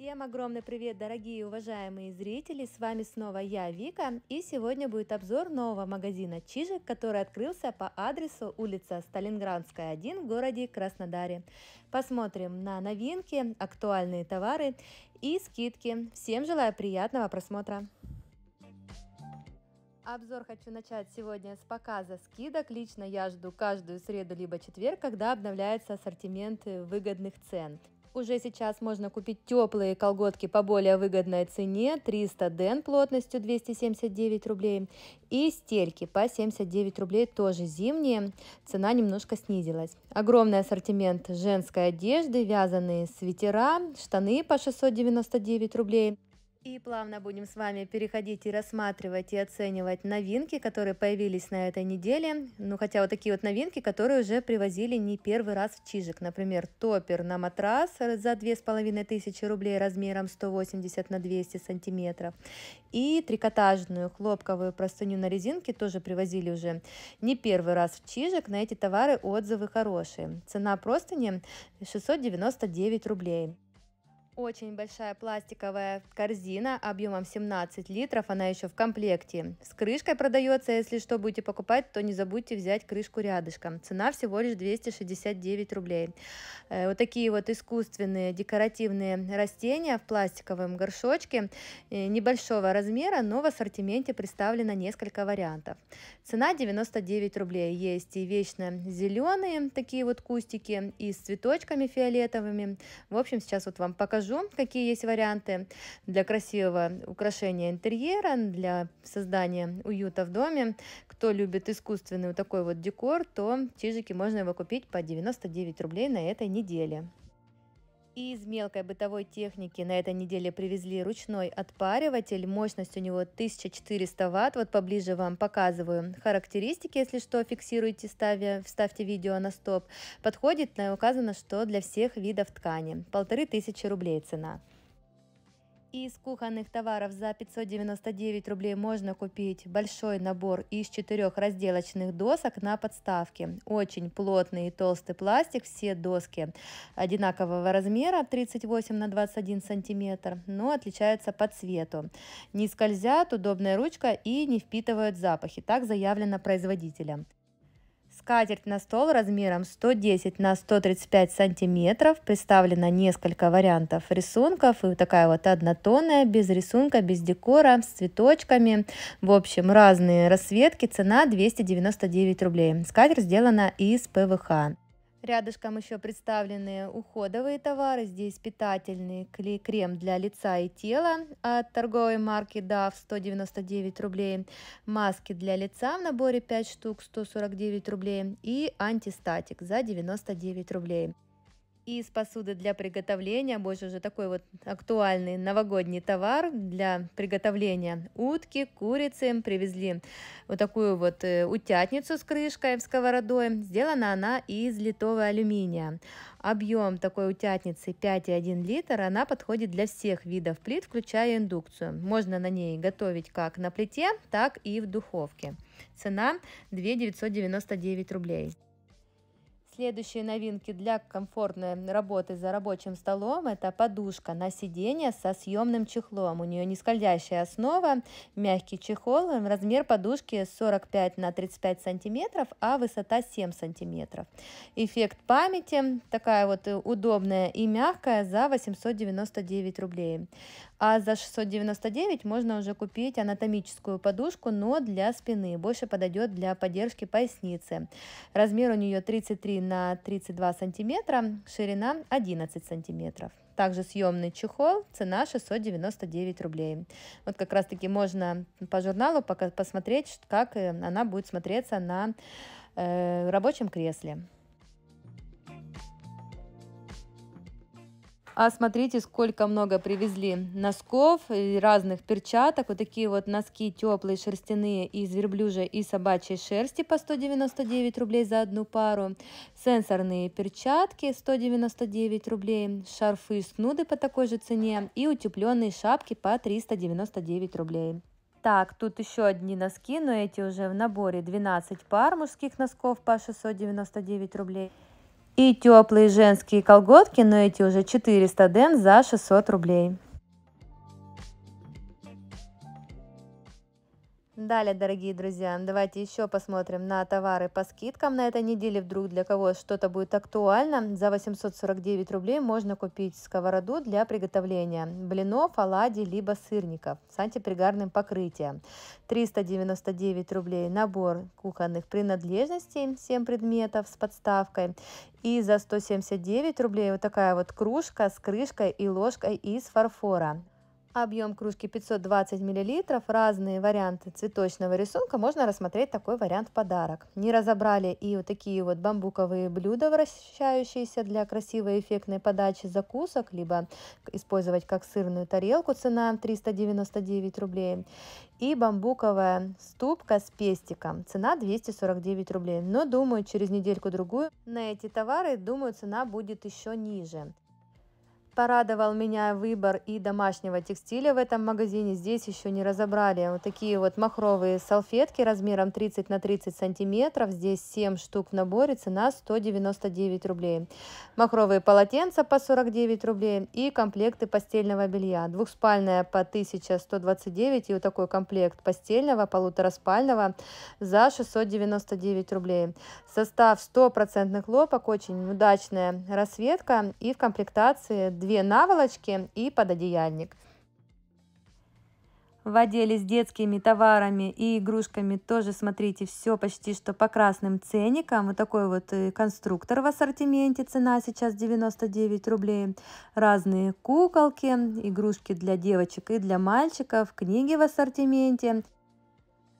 Всем огромный привет, дорогие и уважаемые зрители! С вами снова я, Вика, и сегодня будет обзор нового магазина «Чижик», который открылся по адресу улица Сталинградская, 1 в городе Краснодаре. Посмотрим на новинки, актуальные товары и скидки. Всем желаю приятного просмотра! Обзор хочу начать сегодня с показа скидок. Лично я жду каждую среду либо четверг, когда обновляется ассортимент выгодных цен. Уже сейчас можно купить теплые колготки по более выгодной цене 300 ден плотностью 279 рублей и стельки по 79 рублей тоже зимние. Цена немножко снизилась. Огромный ассортимент женской одежды, вязаные свитера, штаны по 699 рублей. И плавно будем с вами переходить и рассматривать и оценивать новинки, которые появились на этой неделе. Ну, хотя вот такие вот новинки, которые уже привозили не первый раз в Чижик. Например, топер на матрас за половиной тысячи рублей размером 180 на 200 сантиметров. И трикотажную хлопковую простыню на резинке тоже привозили уже не первый раз в Чижик. На эти товары отзывы хорошие. Цена простыни 699 рублей. Очень большая пластиковая корзина объемом 17 литров, она еще в комплекте. С крышкой продается, если что будете покупать, то не забудьте взять крышку рядышком. Цена всего лишь 269 рублей. Э, вот такие вот искусственные декоративные растения в пластиковом горшочке э, небольшого размера, но в ассортименте представлено несколько вариантов. Цена 99 рублей. Есть и вечно зеленые такие вот кустики, и с цветочками фиолетовыми. В общем, сейчас вот вам покажу покажу, какие есть варианты для красивого украшения интерьера, для создания уюта в доме. Кто любит искусственный вот такой вот декор, то чижики можно его купить по 99 рублей на этой неделе. И из мелкой бытовой техники на этой неделе привезли ручной отпариватель. Мощность у него 1400 ватт. Вот поближе вам показываю характеристики. Если что, фиксируйте, ставя, вставьте видео на стоп. Подходит, на э, указано, что для всех видов ткани. Полторы тысячи рублей цена из кухонных товаров за 599 рублей можно купить большой набор из четырех разделочных досок на подставке. Очень плотный и толстый пластик, все доски одинакового размера 38 на 21 сантиметр, но отличаются по цвету. Не скользят, удобная ручка и не впитывают запахи, так заявлено производителем. Скатерть на стол размером 110 на 135 сантиметров. Представлено несколько вариантов рисунков. И вот такая вот однотонная, без рисунка, без декора, с цветочками. В общем, разные расцветки. Цена 299 рублей. Скатерть сделана из ПВХ. Рядышком еще представлены уходовые товары. Здесь питательный крем для лица и тела от торговой марки Dav 199 рублей. Маски для лица в наборе 5 штук 149 рублей. И антистатик за 99 рублей. И из посуды для приготовления, больше уже такой вот актуальный новогодний товар для приготовления утки, курицы. Привезли вот такую вот э, утятницу с крышкой, в сковородой. Сделана она из литого алюминия. Объем такой утятницы 5,1 литр. Она подходит для всех видов плит, включая индукцию. Можно на ней готовить как на плите, так и в духовке. Цена 2 999 рублей. Следующие новинки для комфортной работы за рабочим столом – это подушка на сиденье со съемным чехлом. У нее нескользящая основа, мягкий чехол, размер подушки 45 на 35 сантиметров, а высота 7 сантиметров. Эффект памяти такая вот удобная и мягкая за 899 рублей. А за 699 можно уже купить анатомическую подушку, но для спины. Больше подойдет для поддержки поясницы. Размер у нее 33 на 32 сантиметра, ширина 11 сантиметров. Также съемный чехол, цена 699 рублей. Вот как раз таки можно по журналу пока посмотреть, как э, она будет смотреться на э, рабочем кресле. А смотрите, сколько много привезли носков разных перчаток. Вот такие вот носки теплые, шерстяные из верблюжьей и собачьей шерсти по 199 рублей за одну пару. Сенсорные перчатки 199 рублей. Шарфы и снуды по такой же цене. И утепленные шапки по 399 рублей. Так, тут еще одни носки, но эти уже в наборе 12 пар мужских носков по 699 рублей и теплые женские колготки, но эти уже 400 ден за 600 рублей. Далее, дорогие друзья, давайте еще посмотрим на товары по скидкам на этой неделе. Вдруг для кого что-то будет актуально. За 849 рублей можно купить сковороду для приготовления блинов, оладий, либо сырников с антипригарным покрытием. 399 рублей набор кухонных принадлежностей, 7 предметов с подставкой. И за 179 рублей вот такая вот кружка с крышкой и ложкой из фарфора. Объем кружки 520 мл, разные варианты цветочного рисунка, можно рассмотреть такой вариант в подарок. Не разобрали и вот такие вот бамбуковые блюда, вращающиеся для красивой эффектной подачи закусок, либо использовать как сырную тарелку, цена 399 рублей. И бамбуковая ступка с пестиком, цена 249 рублей. Но думаю, через недельку-другую на эти товары, думаю, цена будет еще ниже. Порадовал меня выбор и домашнего текстиля в этом магазине. Здесь еще не разобрали. Вот такие вот махровые салфетки размером 30 на 30 сантиметров. Здесь 7 штук в наборе. Цена 199 рублей. Махровые полотенца по 49 рублей. И комплекты постельного белья. Двухспальная по 1129. И вот такой комплект постельного, полутораспального за 699 рублей. Состав 100% хлопок. Очень удачная расцветка. И в комплектации две наволочки и пододеяльник. В отделе с детскими товарами и игрушками тоже, смотрите, все почти что по красным ценникам. Вот такой вот э, конструктор в ассортименте, цена сейчас 99 рублей. Разные куколки, игрушки для девочек и для мальчиков, книги в ассортименте.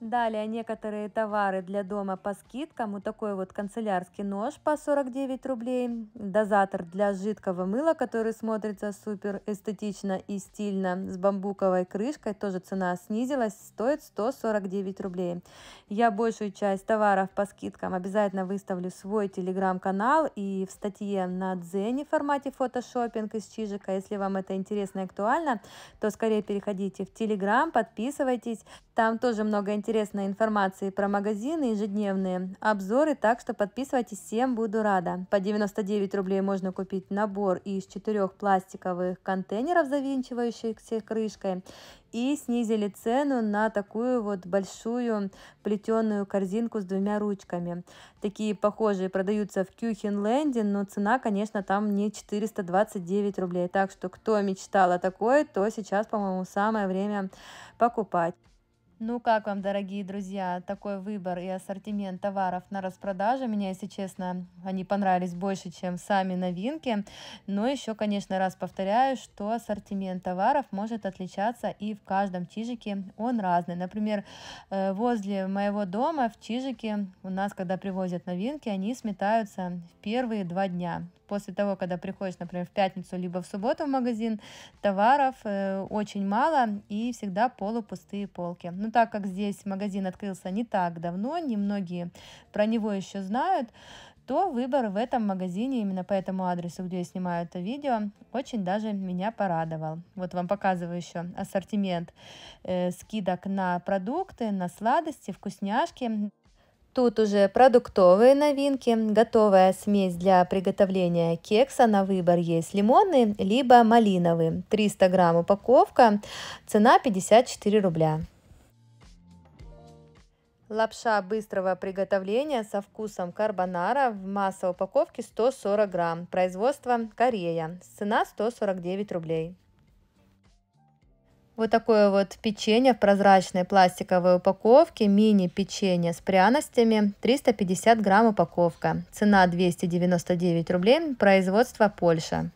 Далее некоторые товары для дома по скидкам. Вот такой вот канцелярский нож по 49 рублей. Дозатор для жидкого мыла, который смотрится супер эстетично и стильно. С бамбуковой крышкой тоже цена снизилась, стоит 149 рублей. Я большую часть товаров по скидкам обязательно выставлю свой телеграм-канал и в статье на Дзене в формате фотошопинг из Чижика. Если вам это интересно и актуально, то скорее переходите в телеграм, подписывайтесь. Там тоже много интересного интересной информации про магазины ежедневные, обзоры, так что подписывайтесь, всем буду рада. По 99 рублей можно купить набор из четырех пластиковых контейнеров, завинчивающихся крышкой, и снизили цену на такую вот большую плетеную корзинку с двумя ручками. Такие похожие продаются в Кюхенленде, но цена, конечно, там не 429 рублей. Так что кто мечтал о такой, то сейчас, по-моему, самое время покупать. Ну как вам, дорогие друзья, такой выбор и ассортимент товаров на распродаже? Мне, если честно, они понравились больше, чем сами новинки. Но еще, конечно, раз повторяю, что ассортимент товаров может отличаться и в каждом чижике он разный. Например, э, возле моего дома в чижике у нас, когда привозят новинки, они сметаются в первые два дня после того, когда приходишь, например, в пятницу, либо в субботу в магазин, товаров э, очень мало и всегда полупустые полки. Но так как здесь магазин открылся не так давно, немногие про него еще знают, то выбор в этом магазине именно по этому адресу, где я снимаю это видео, очень даже меня порадовал. Вот вам показываю еще ассортимент э, скидок на продукты, на сладости, вкусняшки. Тут уже продуктовые новинки, готовая смесь для приготовления кекса, на выбор есть лимонный, либо малиновый. 300 грамм упаковка, цена 54 рубля. Лапша быстрого приготовления со вкусом карбонара в массовой упаковке 140 грамм. Производство Корея. Цена 149 рублей. Вот такое вот печенье в прозрачной пластиковой упаковке, мини-печенье с пряностями, 350 грамм упаковка. Цена 299 рублей, производство Польша.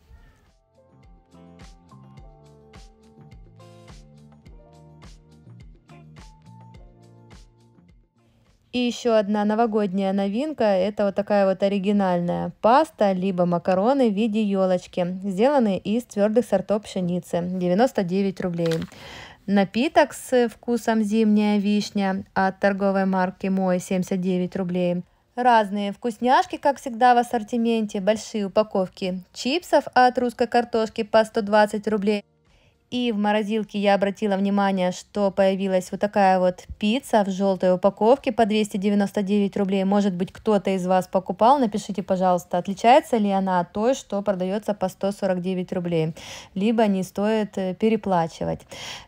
И еще одна новогодняя новинка – это вот такая вот оригинальная паста, либо макароны в виде елочки, сделанные из твердых сортов пшеницы, 99 рублей. Напиток с вкусом зимняя вишня от торговой марки «Мой» 79 рублей. Разные вкусняшки, как всегда, в ассортименте. Большие упаковки чипсов от русской картошки по 120 рублей – и в морозилке я обратила внимание, что появилась вот такая вот пицца в желтой упаковке по 299 рублей. Может быть, кто-то из вас покупал. Напишите, пожалуйста, отличается ли она от той, что продается по 149 рублей. Либо не стоит э, переплачивать.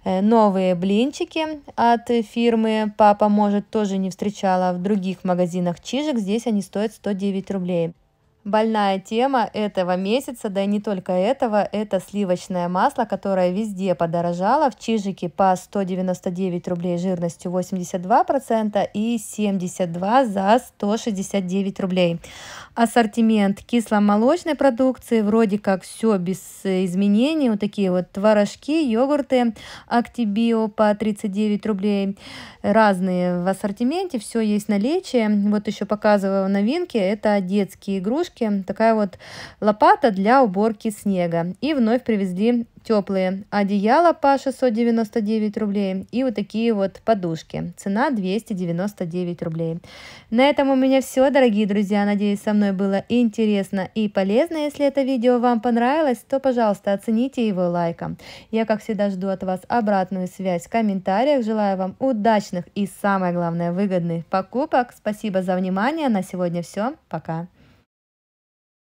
Э, новые блинчики от фирмы «Папа может» тоже не встречала в других магазинах чижик. Здесь они стоят 109 рублей. Больная тема этого месяца, да и не только этого, это сливочное масло, которое везде подорожало. В Чижике по 199 рублей жирностью 82% и 72 за 169 рублей. Ассортимент кисломолочной продукции вроде как все без изменений. Вот такие вот творожки, йогурты Актибио по 39 рублей. Разные в ассортименте, все есть наличие. Вот еще показываю новинки, это детские игрушки бабушки такая вот лопата для уборки снега. И вновь привезли теплые одеяла по 699 рублей и вот такие вот подушки. Цена 299 рублей. На этом у меня все, дорогие друзья. Надеюсь, со мной было интересно и полезно. Если это видео вам понравилось, то, пожалуйста, оцените его лайком. Я, как всегда, жду от вас обратную связь в комментариях. Желаю вам удачных и, самое главное, выгодных покупок. Спасибо за внимание. На сегодня все. Пока.